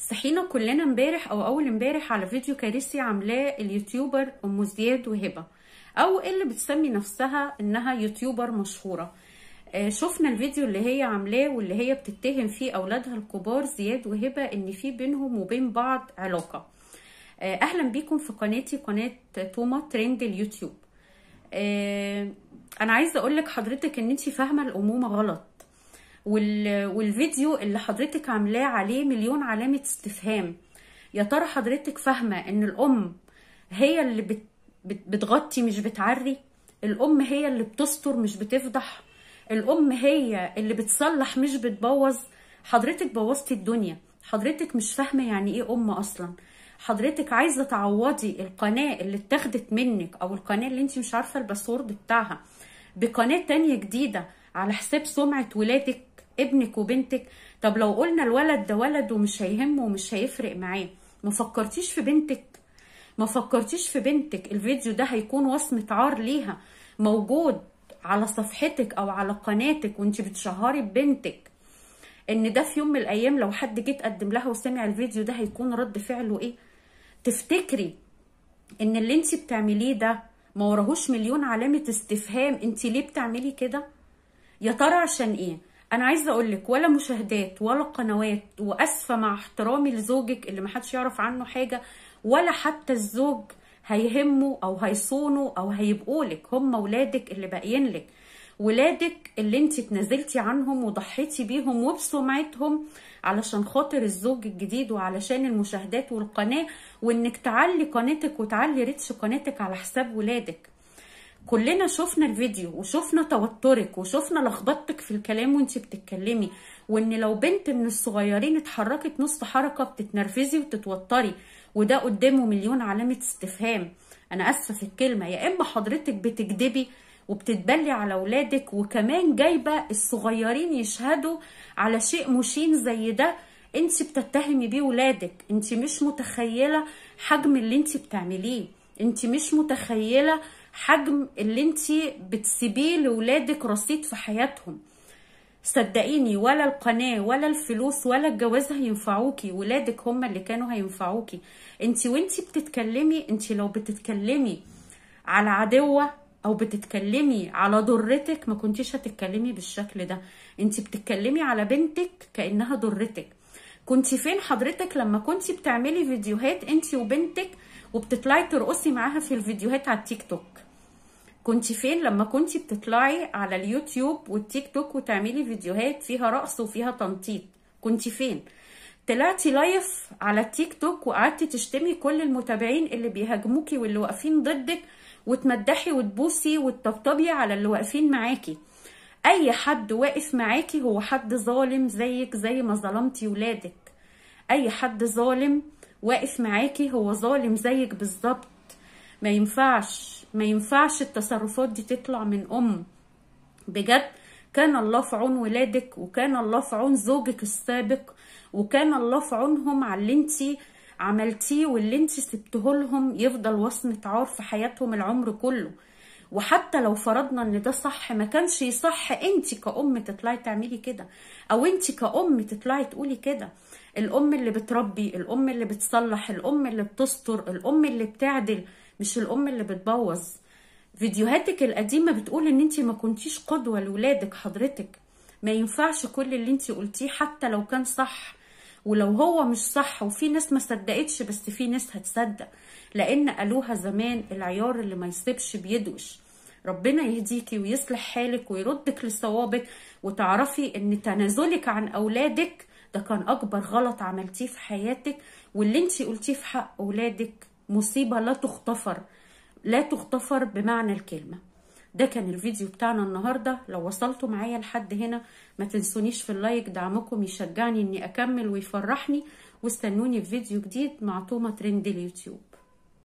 صحينا كلنا امبارح او اول امبارح على فيديو كارثي عاملاه اليوتيوبر ام زياد وهبه او إيه اللي بتسمي نفسها انها يوتيوبر مشهوره آه، شفنا الفيديو اللي هي عاملاه واللي هي بتتهم فيه اولادها الكبار زياد وهبه ان في بينهم وبين بعض علاقه آه، اهلا بيكم في قناتي قناه توما ترند اليوتيوب آه، انا عايزه اقول لك حضرتك ان انت فاهمه الامومه غلط والفيديو اللي حضرتك عاملاه عليه مليون علامه استفهام يا ترى حضرتك فاهمه ان الام هي اللي بتغطي مش بتعري الام هي اللي بتستر مش بتفضح الام هي اللي بتصلح مش بتبوظ حضرتك بوظتي الدنيا حضرتك مش فاهمه يعني ايه ام اصلا حضرتك عايزه تعوضي القناه اللي اتاخدت منك او القناه اللي انت مش عارفه الباسورد بتاعها بقناه تانية جديده على حساب سمعه ولادك ابنك وبنتك طب لو قلنا الولد ده ولد ومش هيهمه ومش هيفرق معاه ما فكرتيش في بنتك ما فكرتيش في بنتك الفيديو ده هيكون وصمة عار ليها موجود على صفحتك او على قناتك وانت بتشهري ببنتك ان ده في يوم من الايام لو حد جه تقدم لها وسمع الفيديو ده هيكون رد فعله ايه تفتكري ان اللي انت بتعمليه ده ما وراهوش مليون علامه استفهام انت ليه بتعملي كده يا ترى عشان ايه انا عايزه اقولك ولا مشاهدات ولا قنوات واسفه مع احترامي لزوجك اللي محدش يعرف عنه حاجه ولا حتى الزوج هيهمه او هيصونه او هيبقوا لك هم ولادك اللي باقيين لك ولادك اللي انت اتنازلتي عنهم وضحيتي بيهم وبسمعتهم علشان خاطر الزوج الجديد وعلشان المشاهدات والقناه وانك تعلي قناتك وتعلي ريتش قناتك على حساب ولادك كلنا شفنا الفيديو وشفنا توترك وشفنا لخبطتك في الكلام وانت بتتكلمي وان لو بنت من الصغيرين اتحركت نص حركه بتتنرفزي وتتوتري وده قدامه مليون علامه استفهام انا اسفه في الكلمه يا اما حضرتك بتكدبي وبتتبلي على اولادك وكمان جايبه الصغيرين يشهدوا على شيء مشين زي ده انت بتتهمي بيه ولادك انت مش متخيله حجم اللي انت بتعمليه انت مش متخيله حجم اللي انت بتسيبيه لولادك رصيد في حياتهم صدقيني ولا القناة ولا الفلوس ولا الجواز هينفعوكي ولادك هم اللي كانوا هينفعوكي انت وانت بتتكلمي انت لو بتتكلمي على عدوة او بتتكلمي على ضرتك ما كنتيش هتتكلمي بالشكل ده انت بتتكلمي على بنتك كأنها ضرتك كنت فين حضرتك لما كنت بتعملي فيديوهات انت وبنتك وبتطلعي ترقصي معاها في الفيديوهات على التيك توك كنت فين لما كنت بتطلعي على اليوتيوب والتيك توك وتعملي فيديوهات فيها رقص وفيها تنطيط كنت فين طلعتي لايف على التيك توك وقعدتي تشتمي كل المتابعين اللي بيهاجموكي واللي واقفين ضدك وتمدحي وتبوسي وتطبطبي على اللي واقفين معاكي اي حد واقف معاكي هو حد ظالم زيك زي ما ظلمتي ولادك اي حد ظالم واقف معاكي هو ظالم زيك بالظبط ما ينفعش ما ينفعش التصرفات دي تطلع من ام بجد كان الله في عون ولادك وكان الله في عون زوجك السابق وكان الله في عونهم على اللي انتي عملتيه واللي انت سبتهولهم يفضل وصمة عار في حياتهم العمر كله وحتى لو فرضنا ان ده صح ما كانش يصح انت كأم تطلعي تعملي كده او انت كأم تطلعي تقولي كده الام اللي بتربي الام اللي بتصلح الام اللي بتستر الام اللي بتعدل مش الام اللي بتبوظ فيديوهاتك القديمه بتقول ان انت ما كنتيش قدوه لولادك حضرتك ما ينفعش كل اللي انت قلتيه حتى لو كان صح ولو هو مش صح وفي ناس ما صدقتش بس في ناس هتصدق لان قالوها زمان العيار اللي ما يصيبش بيدوش ربنا يهديكي ويصلح حالك ويردك لصوابك وتعرفي ان تنازلك عن اولادك ده كان اكبر غلط عملتيه في حياتك واللي انت قلتيه في حق اولادك مصيبه لا تغتفر لا تغتفر بمعنى الكلمه ده كان الفيديو بتاعنا النهاردة لو وصلتوا معايا لحد هنا ما تنسونيش في اللايك دعمكم يشجعني اني اكمل ويفرحني واستنوني في فيديو جديد مع توما ترند اليوتيوب